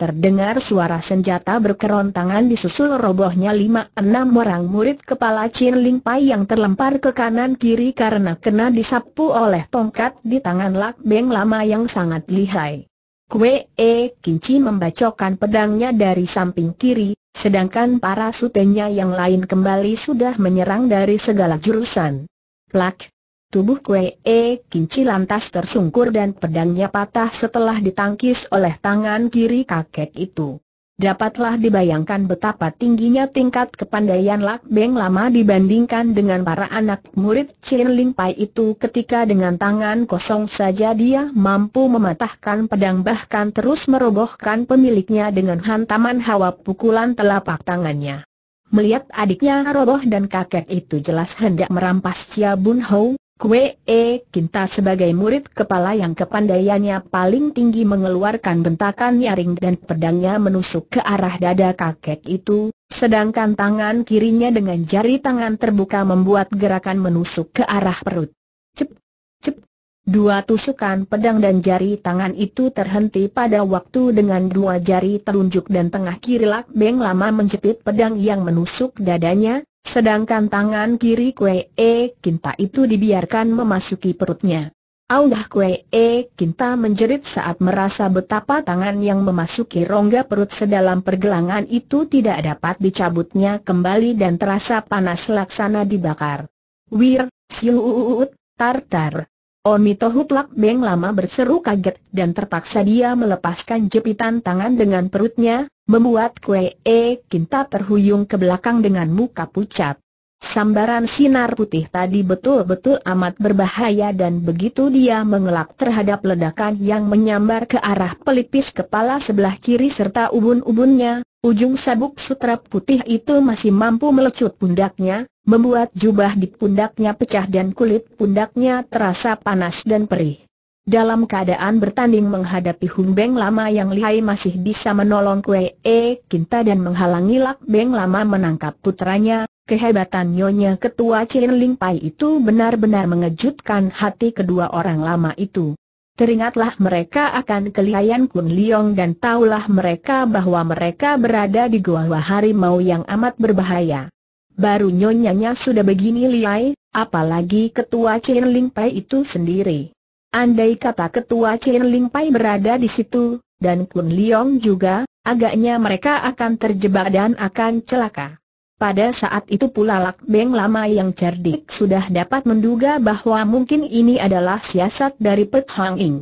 Terdengar suara senjata berkerontangan disusul robohnya lima enam orang murid kepala Chin Ling Pai yang terlempar ke kanan kiri karena kena disapu oleh tongkat di tangan Lak Beng Lama yang sangat lihai. Kue E Kinci membacokkan pedangnya dari samping kiri, sedangkan para sutenya yang lain kembali sudah menyerang dari segala jurusan. Plak, Tubuh Kue E Kinci lantas tersungkur dan pedangnya patah setelah ditangkis oleh tangan kiri kakek itu. Dapatlah dibayangkan betapa tingginya tingkat kepandaian Lak Beng lama dibandingkan dengan para anak murid Chin Ling Pai itu ketika dengan tangan kosong saja dia mampu mematahkan pedang bahkan terus merobohkan pemiliknya dengan hantaman hawa pukulan telapak tangannya. Melihat adiknya roboh dan kakek itu jelas hendak merampas Chia Bun Hou, Kwee, E Kinta sebagai murid kepala yang kepandaiannya paling tinggi mengeluarkan bentakan nyaring dan pedangnya menusuk ke arah dada kakek itu, sedangkan tangan kirinya dengan jari tangan terbuka membuat gerakan menusuk ke arah perut. Cep, cep. Dua tusukan pedang dan jari tangan itu terhenti pada waktu dengan dua jari telunjuk dan tengah kiri Beng lama menjepit pedang yang menusuk dadanya, Sedangkan tangan kiri Kue E Kinta itu dibiarkan memasuki perutnya. Aunggah Kue E Kinta menjerit saat merasa betapa tangan yang memasuki rongga perut sedalam pergelangan itu tidak dapat dicabutnya kembali dan terasa panas laksana dibakar. Wir, siuut, tartar. Omito Hutlak Beng lama berseru kaget dan terpaksa dia melepaskan jepitan tangan dengan perutnya, Membuat kue E Kinta terhuyung ke belakang dengan muka pucat. Sambaran sinar putih tadi betul-betul amat berbahaya dan begitu dia mengelak terhadap ledakan yang menyambar ke arah pelipis kepala sebelah kiri serta ubun-ubunnya, ujung sabuk sutra putih itu masih mampu melecut pundaknya, membuat jubah di pundaknya pecah dan kulit pundaknya terasa panas dan perih. Dalam keadaan bertanding menghadapi Hung Beng Lama yang lihai masih bisa menolong Kue E Kinta dan menghalangi Lak Beng Lama menangkap putranya, kehebatan Nyonya Ketua Chin Ling Pai itu benar-benar mengejutkan hati kedua orang lama itu. Teringatlah mereka akan kelihayan Kun Liong dan taulah mereka bahwa mereka berada di gua Goa Harimau yang amat berbahaya. Baru Nyonyanya sudah begini lihai, apalagi Ketua Chin Ling Pai itu sendiri. Andai kata ketua Chen Ling Pai berada di situ, dan Kun Liong juga, agaknya mereka akan terjebak dan akan celaka. Pada saat itu pula Lak Beng lama yang cerdik sudah dapat menduga bahwa mungkin ini adalah siasat dari Pek Hang Ing.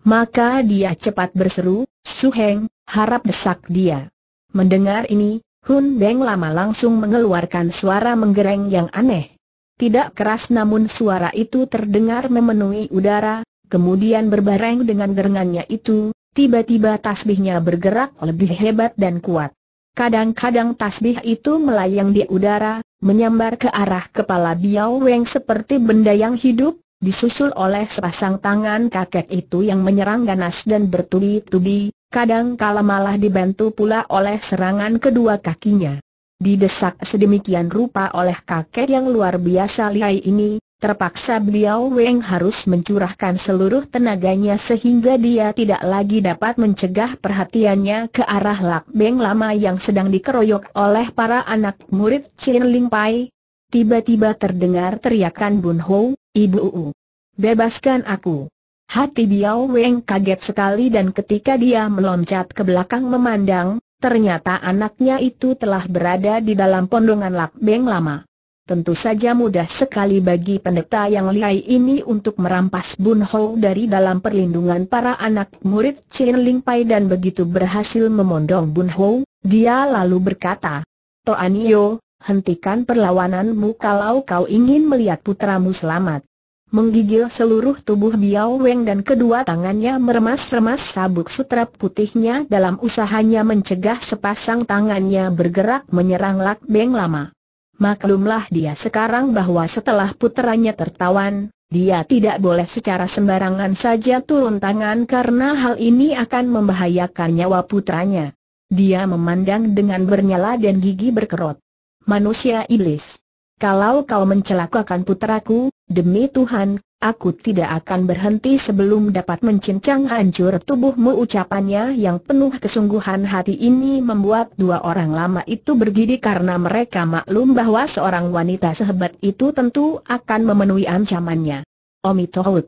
Maka dia cepat berseru, Su Heng, harap desak dia. Mendengar ini, Hun Beng lama langsung mengeluarkan suara menggereng yang aneh. Tidak keras namun suara itu terdengar memenuhi udara, kemudian berbareng dengan gerengannya itu, tiba-tiba tasbihnya bergerak lebih hebat dan kuat. Kadang-kadang tasbih itu melayang di udara, menyambar ke arah kepala Biao Weng seperti benda yang hidup, disusul oleh sepasang tangan kakek itu yang menyerang ganas dan bertubi-tubi, kadang kala malah dibantu pula oleh serangan kedua kakinya. Didesak sedemikian rupa oleh kakek yang luar biasa lihai ini, Terpaksa beliau Weng harus mencurahkan seluruh tenaganya sehingga dia tidak lagi dapat mencegah perhatiannya ke arah Lak Beng lama yang sedang dikeroyok oleh para anak murid Chin Ling Pai. Tiba-tiba terdengar teriakan Bun Ho, Ibu Uu. Bebaskan aku. Hati Biao Weng kaget sekali dan ketika dia meloncat ke belakang memandang, ternyata anaknya itu telah berada di dalam pondongan Lak Beng lama. Tentu saja mudah sekali bagi pendeta yang lihai ini untuk merampas Bun Ho dari dalam perlindungan para anak murid Chen Ling Pai dan begitu berhasil memondong Bun Ho, dia lalu berkata, Toanio, hentikan perlawananmu kalau kau ingin melihat putramu selamat. Menggigil seluruh tubuh Biao Weng dan kedua tangannya meremas-remas sabuk sutra putihnya dalam usahanya mencegah sepasang tangannya bergerak menyerang Lak Beng lama. Maklumlah dia sekarang bahwa setelah puteranya tertawan, dia tidak boleh secara sembarangan saja turun tangan karena hal ini akan membahayakan nyawa putranya. Dia memandang dengan bernyala dan gigi berkerut. Manusia iblis. Kalau kau mencelakakan putraku, demi Tuhan, Aku tidak akan berhenti sebelum dapat mencincang hancur tubuhmu ucapannya yang penuh kesungguhan hati ini membuat dua orang lama itu bergidi karena mereka maklum bahwa seorang wanita sehebat itu tentu akan memenuhi ancamannya. Omi Tohut.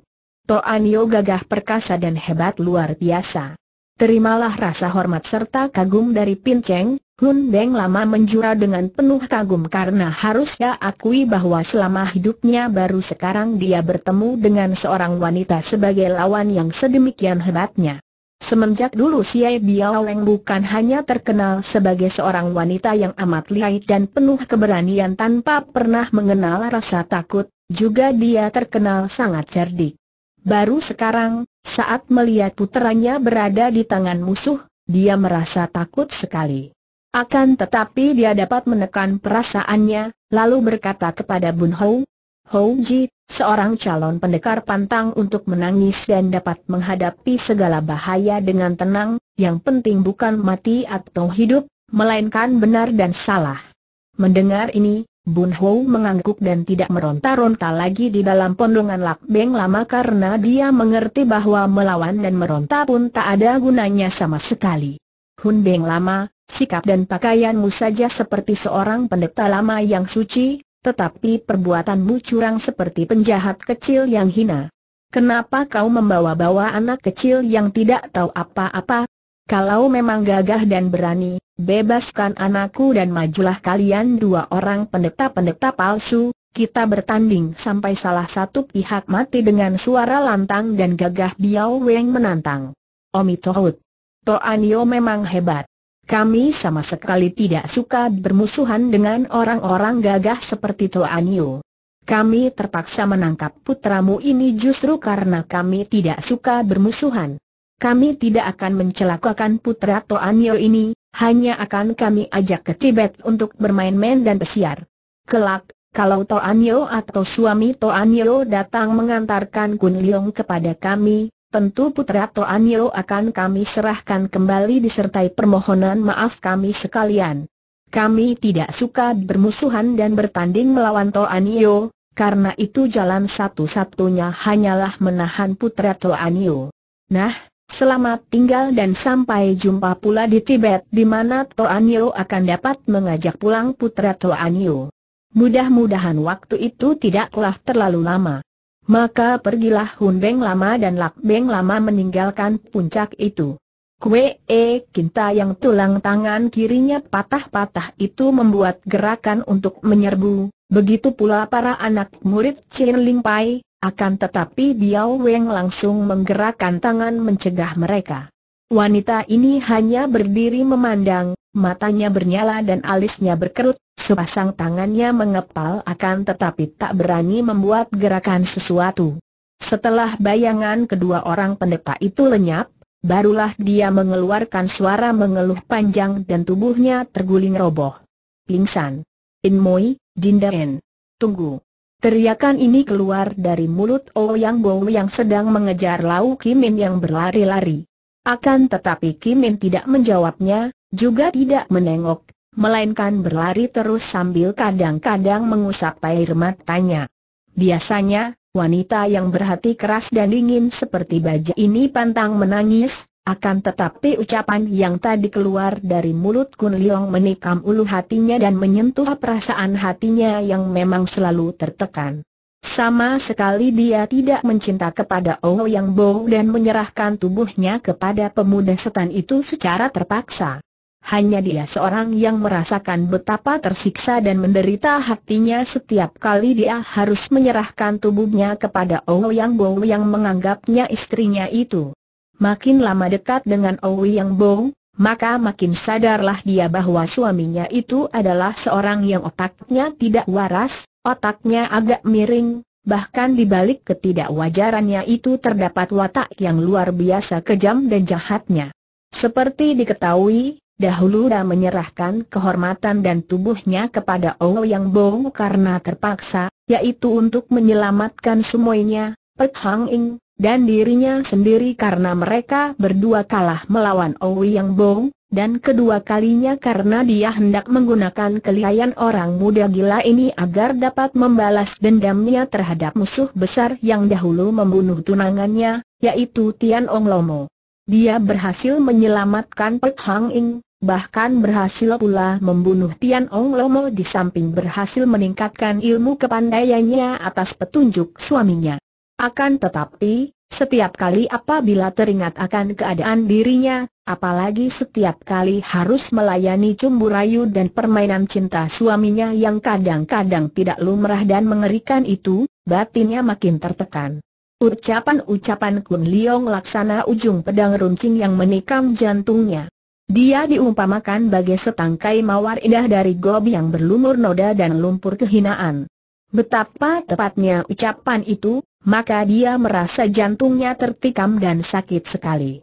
Yo gagah perkasa dan hebat luar biasa. Terimalah rasa hormat serta kagum dari Pinceng, Hun Beng lama menjura dengan penuh kagum karena harusnya akui bahwa selama hidupnya baru sekarang dia bertemu dengan seorang wanita sebagai lawan yang sedemikian hebatnya. Semenjak dulu Siai Biaoleng bukan hanya terkenal sebagai seorang wanita yang amat lihai dan penuh keberanian tanpa pernah mengenal rasa takut, juga dia terkenal sangat cerdik. Baru sekarang, saat melihat putranya berada di tangan musuh, dia merasa takut sekali. Akan tetapi dia dapat menekan perasaannya, lalu berkata kepada Bun Hou, Hou Ji, seorang calon pendekar pantang untuk menangis dan dapat menghadapi segala bahaya dengan tenang, yang penting bukan mati atau hidup, melainkan benar dan salah. Mendengar ini, Bun Hou mengangguk dan tidak meronta-ronta lagi di dalam pondongan Lak Beng lama karena dia mengerti bahwa melawan dan meronta pun tak ada gunanya sama sekali. Hun Beng lama, sikap dan pakaianmu saja seperti seorang pendeta lama yang suci, tetapi perbuatanmu curang seperti penjahat kecil yang hina. Kenapa kau membawa-bawa anak kecil yang tidak tahu apa-apa? Kalau memang gagah dan berani, bebaskan anakku dan majulah kalian dua orang pendeta-pendeta palsu, kita bertanding sampai salah satu pihak mati dengan suara lantang dan gagah Biao Weng menantang. Omi Tohut. Toanio memang hebat. Kami sama sekali tidak suka bermusuhan dengan orang-orang gagah seperti Toanio. Kami terpaksa menangkap putramu ini justru karena kami tidak suka bermusuhan. Kami tidak akan mencelakakan putra Toanio ini, hanya akan kami ajak ke Tibet untuk bermain-main dan pesiar. Kelak, kalau Toanio atau suami Toanio datang mengantarkan Kun Leong kepada kami, tentu Putra Toanyo akan kami serahkan kembali disertai permohonan maaf kami sekalian. Kami tidak suka bermusuhan dan bertanding melawan Toanyo, karena itu jalan satu-satunya hanyalah menahan Putra Toanyo. Nah, selamat tinggal dan sampai jumpa pula di Tibet di mana Toanyo akan dapat mengajak pulang Putra Toanyo. Mudah-mudahan waktu itu tidaklah terlalu lama. Maka pergilah Hun Beng Lama dan Lak Beng Lama meninggalkan puncak itu. Kue E Kinta yang tulang tangan kirinya patah-patah itu membuat gerakan untuk menyerbu, begitu pula para anak murid Chin Ling Pai, akan tetapi Biao Weng langsung menggerakkan tangan mencegah mereka. Wanita ini hanya berdiri memandang, matanya bernyala dan alisnya berkerut, sepasang tangannya mengepal akan tetapi tak berani membuat gerakan sesuatu. Setelah bayangan kedua orang pendeta itu lenyap, barulah dia mengeluarkan suara mengeluh panjang dan tubuhnya terguling roboh. Pingsan. Inmoi, Jindaen. Tunggu. Teriakan ini keluar dari mulut Ouyang oh Bow yang sedang mengejar Lau Kimin yang berlari-lari. Akan tetapi Kimin tidak menjawabnya, juga tidak menengok, melainkan berlari terus sambil kadang-kadang mengusap air matanya. Biasanya, wanita yang berhati keras dan dingin seperti baja ini pantang menangis, akan tetapi ucapan yang tadi keluar dari mulut Kun Liong menikam ulu hatinya dan menyentuh perasaan hatinya yang memang selalu tertekan. Sama sekali dia tidak mencinta kepada Oh Yang Bo dan menyerahkan tubuhnya kepada pemuda setan itu secara terpaksa. Hanya dia seorang yang merasakan betapa tersiksa dan menderita hatinya setiap kali dia harus menyerahkan tubuhnya kepada Ouyang Bo yang menganggapnya istrinya itu. Makin lama dekat dengan Ouyang Bo, maka makin sadarlah dia bahwa suaminya itu adalah seorang yang otaknya tidak waras, otaknya agak miring, bahkan di balik ketidakwajarannya itu terdapat watak yang luar biasa kejam dan jahatnya. Seperti diketahui, Dahulu dah menyerahkan kehormatan dan tubuhnya kepada yang Bo karena terpaksa, yaitu untuk menyelamatkan semuanya, Pek Hang Ing, dan dirinya sendiri karena mereka berdua kalah melawan yang Bo, dan kedua kalinya karena dia hendak menggunakan kelihayan orang muda gila ini agar dapat membalas dendamnya terhadap musuh besar yang dahulu membunuh tunangannya, yaitu Tian Ong Lomo. Dia berhasil menyelamatkan Pek Hang Ing, bahkan berhasil pula membunuh Tian Ong Lomo di samping berhasil meningkatkan ilmu kepandaiannya atas petunjuk suaminya. Akan tetapi, setiap kali apabila teringat akan keadaan dirinya, apalagi setiap kali harus melayani cumbu rayu dan permainan cinta suaminya yang kadang-kadang tidak lumrah dan mengerikan itu, batinnya makin tertekan. Ucapan-ucapan Kun Liong laksana ujung pedang runcing yang menikam jantungnya. Dia diumpamakan bagai setangkai mawar indah dari gob yang berlumur noda dan lumpur kehinaan. Betapa tepatnya ucapan itu, maka dia merasa jantungnya tertikam dan sakit sekali.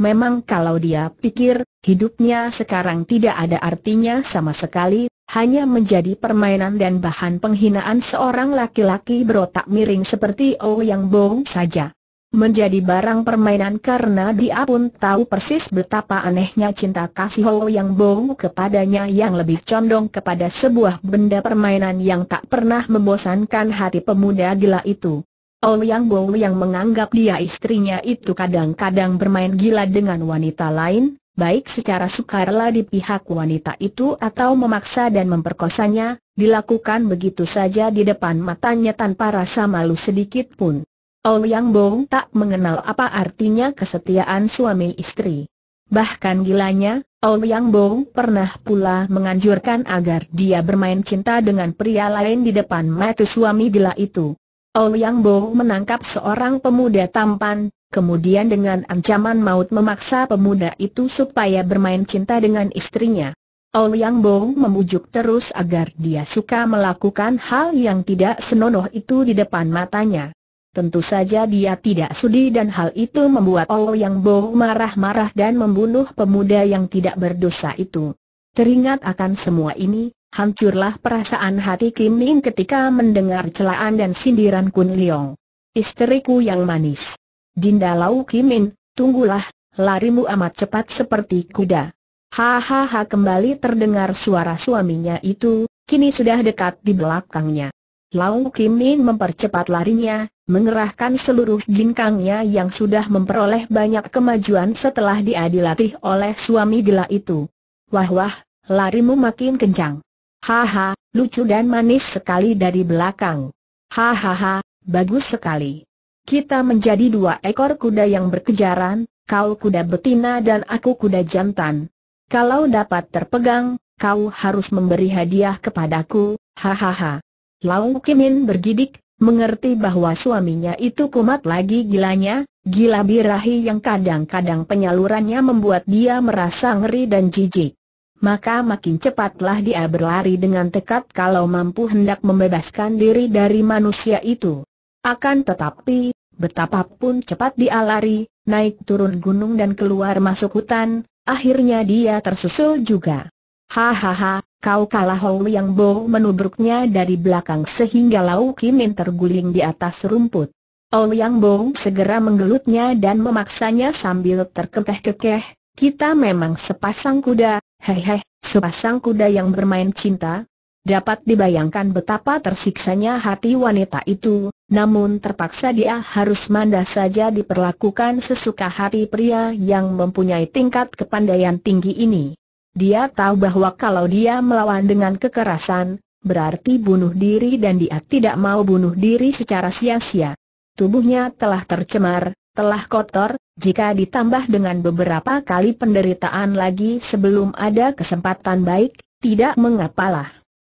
Memang kalau dia pikir, hidupnya sekarang tidak ada artinya sama sekali, hanya menjadi permainan dan bahan penghinaan seorang laki-laki berotak miring seperti Ouyang Yang bohong saja menjadi barang permainan karena dia pun tahu persis betapa anehnya cinta kasih Ho yang bau kepadanya yang lebih condong kepada sebuah benda permainan yang tak pernah membosankan hati pemuda gila itu. Ol yang bau yang menganggap dia istrinya itu kadang-kadang bermain gila dengan wanita lain, baik secara sukarela di pihak wanita itu atau memaksa dan memperkosanya, dilakukan begitu saja di depan matanya tanpa rasa malu sedikit pun. Ouyang Bo tak mengenal apa artinya kesetiaan suami istri. Bahkan gilanya, Ouyang Bo pernah pula menganjurkan agar dia bermain cinta dengan pria lain di depan mata suami gila itu. Ouyang Bo menangkap seorang pemuda tampan, kemudian dengan ancaman maut memaksa pemuda itu supaya bermain cinta dengan istrinya. Ouyang Bo memujuk terus agar dia suka melakukan hal yang tidak senonoh itu di depan matanya. Tentu saja dia tidak sudi dan hal itu membuat Ol oh Yang Bo marah-marah dan membunuh pemuda yang tidak berdosa itu. Teringat akan semua ini, hancurlah perasaan hati Kim Ming ketika mendengar celaan dan sindiran Kun Leong. Isteriku yang manis. Dinda Lau Kim Min, tunggulah, larimu amat cepat seperti kuda. Hahaha kembali terdengar suara suaminya itu, kini sudah dekat di belakangnya. Lau Kim Min mempercepat larinya, mengerahkan seluruh ginkangnya yang sudah memperoleh banyak kemajuan setelah dia dilatih oleh suami gila itu. Wah wah, larimu makin kencang. Haha, lucu dan manis sekali dari belakang. Hahaha, bagus sekali. Kita menjadi dua ekor kuda yang berkejaran, kau kuda betina dan aku kuda jantan. Kalau dapat terpegang, kau harus memberi hadiah kepadaku, hahaha. Lau Kimin bergidik, mengerti bahwa suaminya itu kumat lagi gilanya, gila birahi yang kadang-kadang penyalurannya membuat dia merasa ngeri dan jijik. Maka makin cepatlah dia berlari dengan tekad kalau mampu hendak membebaskan diri dari manusia itu. Akan tetapi, betapapun cepat dia lari, naik turun gunung dan keluar masuk hutan, akhirnya dia tersusul juga. Hahaha, Kau kalah Hou Yang Bo menubruknya dari belakang sehingga Lau Kimin terguling di atas rumput. Hou Yang Bo segera menggelutnya dan memaksanya sambil terkekeh-kekeh, kita memang sepasang kuda, hehe, sepasang kuda yang bermain cinta. Dapat dibayangkan betapa tersiksanya hati wanita itu, namun terpaksa dia harus mandah saja diperlakukan sesuka hati pria yang mempunyai tingkat kepandaian tinggi ini. Dia tahu bahwa kalau dia melawan dengan kekerasan, berarti bunuh diri dan dia tidak mau bunuh diri secara sia-sia. Tubuhnya telah tercemar, telah kotor, jika ditambah dengan beberapa kali penderitaan lagi sebelum ada kesempatan baik, tidak mengapalah.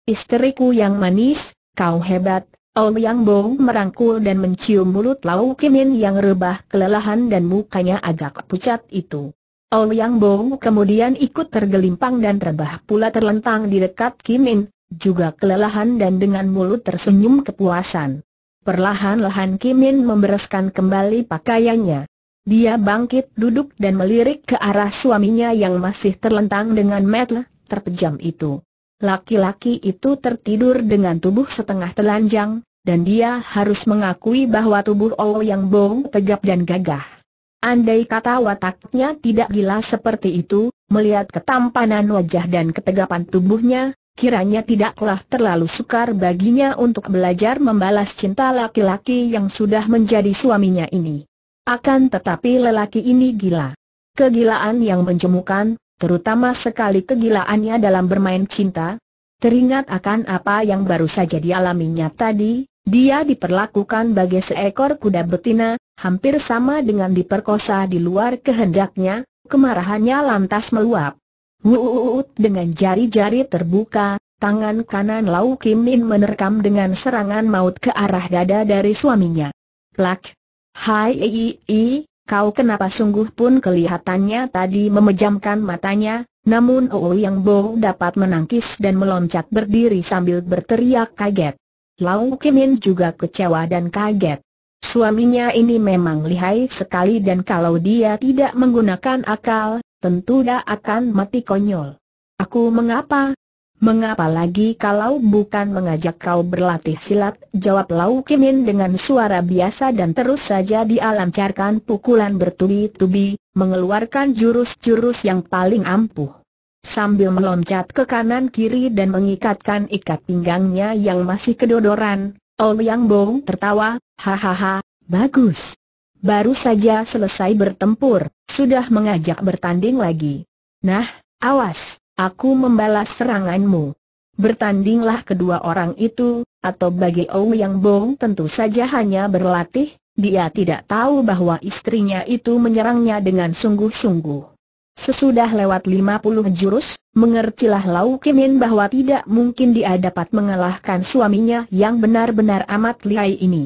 Istriku yang manis, kau hebat, Ong Yang Bo merangkul dan mencium mulut Lau Kimin yang rebah kelelahan dan mukanya agak pucat itu. Yang Bong kemudian ikut tergelimpang dan terbah pula terlentang di dekat Kimin, juga kelelahan dan dengan mulut tersenyum kepuasan. Perlahan-lahan Kimin membereskan kembali pakaiannya. Dia bangkit duduk dan melirik ke arah suaminya yang masih terlentang dengan metel, terpejam itu. Laki-laki itu tertidur dengan tubuh setengah telanjang, dan dia harus mengakui bahwa tubuh Yang Bong tegap dan gagah. Andai kata wataknya tidak gila seperti itu, melihat ketampanan wajah dan ketegapan tubuhnya, kiranya tidaklah terlalu sukar baginya untuk belajar membalas cinta laki-laki yang sudah menjadi suaminya ini. Akan tetapi lelaki ini gila. Kegilaan yang menjemukan, terutama sekali kegilaannya dalam bermain cinta, teringat akan apa yang baru saja dialaminya tadi, dia diperlakukan bagai seekor kuda betina, hampir sama dengan diperkosa di luar kehendaknya, kemarahannya lantas meluap. Wuut dengan jari-jari terbuka, tangan kanan Lau Kim Min menerkam dengan serangan maut ke arah dada dari suaminya. Plak! Hai ii, kau kenapa sungguh pun kelihatannya tadi memejamkan matanya, namun Oo Yang Bo dapat menangkis dan meloncat berdiri sambil berteriak kaget. Lau Kim Min juga kecewa dan kaget. Suaminya ini memang lihai sekali dan kalau dia tidak menggunakan akal, tentu dia akan mati konyol. Aku mengapa? Mengapa lagi kalau bukan mengajak kau berlatih silat? Jawab Lau Kimin dengan suara biasa dan terus saja dialancarkan pukulan bertubi-tubi, mengeluarkan jurus-jurus yang paling ampuh. Sambil meloncat ke kanan kiri dan mengikatkan ikat pinggangnya yang masih kedodoran, Ouyang Bo tertawa, hahaha, bagus. Baru saja selesai bertempur, sudah mengajak bertanding lagi. Nah, awas, aku membalas seranganmu. Bertandinglah kedua orang itu, atau bagi Ouyang Bo tentu saja hanya berlatih, dia tidak tahu bahwa istrinya itu menyerangnya dengan sungguh-sungguh. Sesudah lewat lima puluh jurus, mengertilah Lau Kimin bahwa tidak mungkin dia dapat mengalahkan suaminya yang benar-benar amat lihai ini.